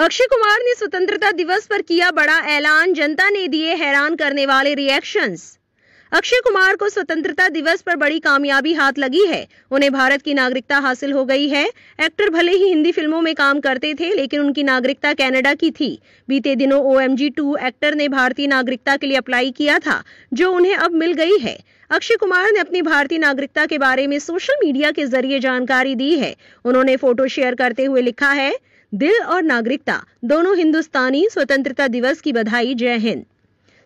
अक्षय कुमार ने स्वतंत्रता दिवस पर किया बड़ा ऐलान जनता ने दिए हैरान करने वाले रिएक्शंस अक्षय कुमार को स्वतंत्रता दिवस पर बड़ी कामयाबी हाथ लगी है उन्हें भारत की नागरिकता हासिल हो गई है एक्टर भले ही हिंदी फिल्मों में काम करते थे लेकिन उनकी नागरिकता कनाडा की थी बीते दिनों ओ एम एक्टर ने भारतीय नागरिकता के लिए अप्लाई किया था जो उन्हें अब मिल गई है अक्षय कुमार ने अपनी भारतीय नागरिकता के बारे में सोशल मीडिया के जरिए जानकारी दी है उन्होंने फोटो शेयर करते हुए लिखा है दिल और नागरिकता दोनों हिंदुस्तानी स्वतंत्रता दिवस की बधाई जय हिंद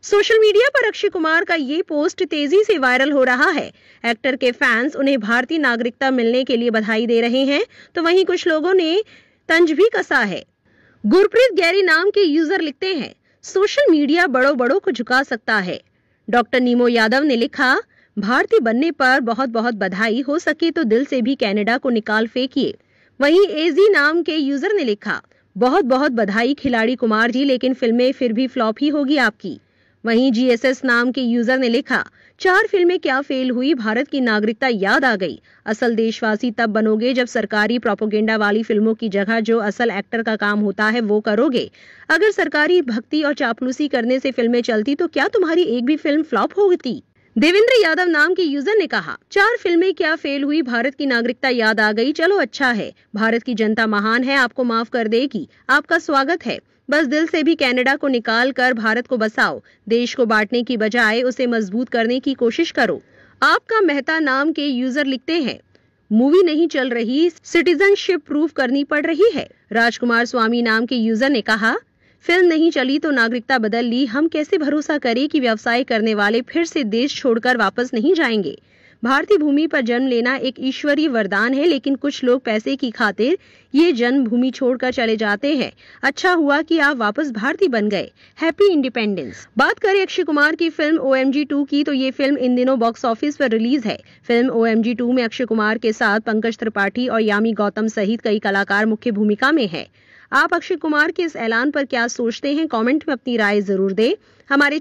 सोशल मीडिया पर अक्षय कुमार का ये पोस्ट तेजी से वायरल हो रहा है एक्टर के फैंस उन्हें भारतीय नागरिकता मिलने के लिए बधाई दे रहे हैं तो वहीं कुछ लोगों ने तंज भी कसा है गुरप्रीत गैरी नाम के यूजर लिखते हैं सोशल मीडिया बड़ों बड़ों को झुका सकता है डॉक्टर नीमो यादव ने लिखा भारतीय बनने पर बहुत बहुत बधाई हो सके तो दिल से भी कैनेडा को निकाल फेंकिए वहीं एजी नाम के यूजर ने लिखा बहुत बहुत बधाई खिलाड़ी कुमार जी लेकिन फिल्में फिर भी फ्लॉप ही होगी आपकी वहीं जीएसएस नाम के यूजर ने लिखा चार फिल्में क्या फेल हुई भारत की नागरिकता याद आ गई असल देशवासी तब बनोगे जब सरकारी प्रोपोगेंडा वाली फिल्मों की जगह जो असल एक्टर का काम होता है वो करोगे अगर सरकारी भक्ति और चापलूसी करने से फिल्में चलती तो क्या तुम्हारी एक भी फिल्म फ्लॉप होती देवेंद्र यादव नाम के यूजर ने कहा चार फिल्में क्या फेल हुई भारत की नागरिकता याद आ गई चलो अच्छा है भारत की जनता महान है आपको माफ कर देगी आपका स्वागत है बस दिल से भी कनाडा को निकाल कर भारत को बसाओ देश को बांटने की बजाय उसे मजबूत करने की कोशिश करो आपका मेहता नाम के यूजर लिखते हैं मूवी नहीं चल रही सिटीजनशिप प्रूफ करनी पड़ रही है राजकुमार स्वामी नाम के यूजर ने कहा फिल्म नहीं चली तो नागरिकता बदल ली हम कैसे भरोसा करें कि व्यवसाय करने वाले फिर से देश छोड़कर वापस नहीं जाएंगे भारतीय भूमि पर जन्म लेना एक ईश्वरीय वरदान है लेकिन कुछ लोग पैसे की खातिर ये जन्म भूमि छोड़कर चले जाते हैं अच्छा हुआ कि आप वापस भारतीय बन गए हैप्पी इंडिपेंडेंस बात करें अक्षय कुमार की film O M G two की तो ये फिल्म इन दिनों बॉक्स ऑफिस पर रिलीज है film O M G two में अक्षय कुमार के साथ पंकज त्रिपाठी और यामी गौतम सहित कई कलाकार मुख्य भूमिका में है आप अक्षय कुमार के इस ऐलान पर क्या सोचते हैं कमेंट में अपनी राय जरूर दें हमारे